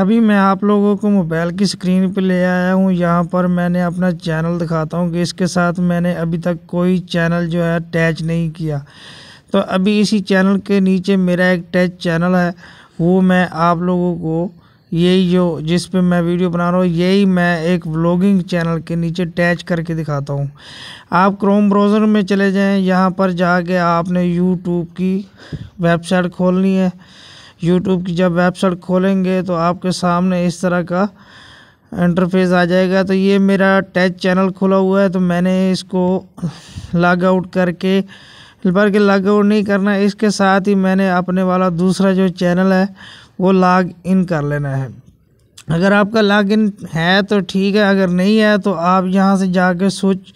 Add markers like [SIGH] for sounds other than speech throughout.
अभी मैं आप लोगों को मोबाइल की स्क्रीन पर ले आया हूँ यहाँ पर मैंने अपना चैनल दिखाता हूँ कि इसके साथ मैंने अभी तक कोई चैनल जो है अटैच नहीं किया तो अभी इसी चैनल के नीचे मेरा एक टैच चैनल है वो मैं आप लोगों को यही जो जिस पे मैं वीडियो बना रहा हूँ यही मैं एक व्लॉगिंग चैनल के नीचे अटैच करके दिखाता हूँ आप क्रोम ब्राउज़र में चले जाएँ यहाँ पर जाके आपने यूट्यूब की वेबसाइट खोलनी है यूट्यूब की जब वेबसाइट खोलेंगे तो आपके सामने इस तरह का इंटरफेस आ जाएगा तो ये मेरा टैच चैनल खुला हुआ है तो मैंने इसको लॉग आउट करके बल्कि लॉग आउट नहीं करना इसके साथ ही मैंने अपने वाला दूसरा जो चैनल है वो लॉग इन कर लेना है अगर आपका लॉग इन है तो ठीक है अगर नहीं है तो आप यहाँ से जाके स्विच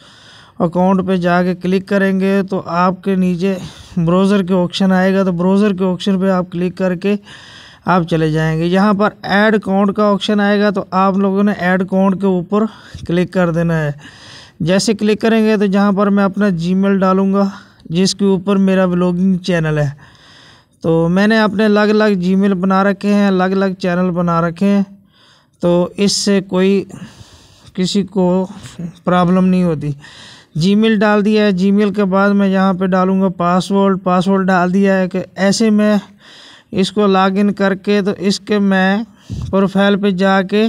अकाउंट पे जाके क्लिक करेंगे तो आपके नीचे ब्राउज़र के ऑप्शन आएगा तो ब्राउज़र के ऑप्शन पे आप क्लिक करके आप चले जाएंगे यहाँ पर ऐड अकाउंट का ऑप्शन आएगा तो आप लोगों ने ऐड अकाउंट के ऊपर क्लिक कर देना है जैसे क्लिक करेंगे तो जहाँ पर मैं अपना जी डालूँगा जिसके ऊपर मेरा ब्लॉगिंग चैनल है तो मैंने अपने अलग अलग जी बना रखे हैं अलग अलग चैनल बना रखे हैं तो इससे कोई किसी को प्रॉब्लम नहीं होती जीमेल डाल दिया है जीमेल के बाद मैं यहाँ पे डालूँगा पासवर्ड पासवर्ड डाल दिया है कि ऐसे मैं इसको लॉगिन करके तो इसके मैं प्रोफाइल पे जाके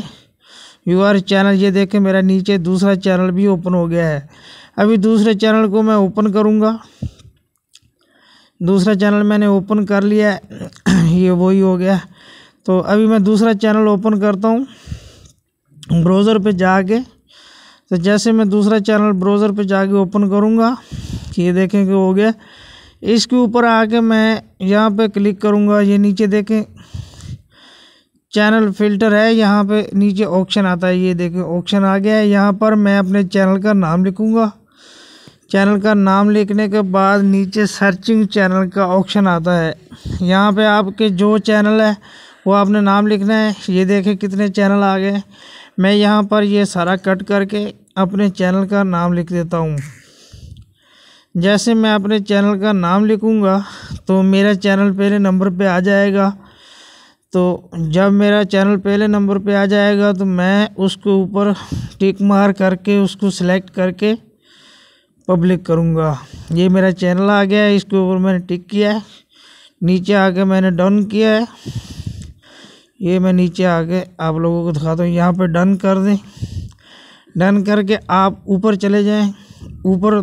आर चैनल ये देखें मेरा नीचे दूसरा चैनल भी ओपन हो गया है अभी दूसरे चैनल को मैं ओपन करूँगा दूसरा चैनल मैंने ओपन कर लिया [CLEARS THROAT] ये वही हो गया तो अभी मैं दूसरा चैनल ओपन करता हूँ ब्राउज़र पे जाके तो जैसे मैं दूसरा चैनल ब्राउज़र पे जाके ओपन करूँगा ये देखें कि हो गया इसके ऊपर आके मैं यहाँ पे क्लिक करूँगा ये नीचे देखें चैनल फिल्टर है यहाँ पे नीचे ऑप्शन आता है ये देखें ऑप्शन आ गया है यहाँ पर मैं अपने चैनल का नाम लिखूँगा चैनल का नाम लिखने के बाद नीचे सर्चिंग चैनल का ऑप्शन आता है यहाँ पर आपके जो चैनल है वो आपने नाम लिखना है ये देखें कितने चैनल आ गए मैं यहाँ पर ये सारा कट करके अपने चैनल का नाम लिख देता हूँ जैसे मैं अपने चैनल का नाम लिखूँगा तो मेरा चैनल पहले नंबर पे आ जाएगा तो जब मेरा चैनल पहले नंबर पे आ जाएगा तो मैं उसके ऊपर टिक मार करके उसको सिलेक्ट करके पब्लिक करूँगा ये मेरा चैनल आ गया है इसके ऊपर मैंने टिक किया है नीचे आके मैंने डन किया है ये मैं नीचे आके आप लोगों को दिखाता हूँ यहाँ पे डन कर दें डन करके आप ऊपर चले जाएं ऊपर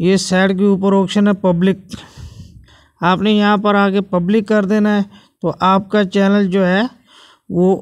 ये साइड के ऊपर ऑप्शन है पब्लिक आपने यहाँ पर आके पब्लिक कर देना है तो आपका चैनल जो है वो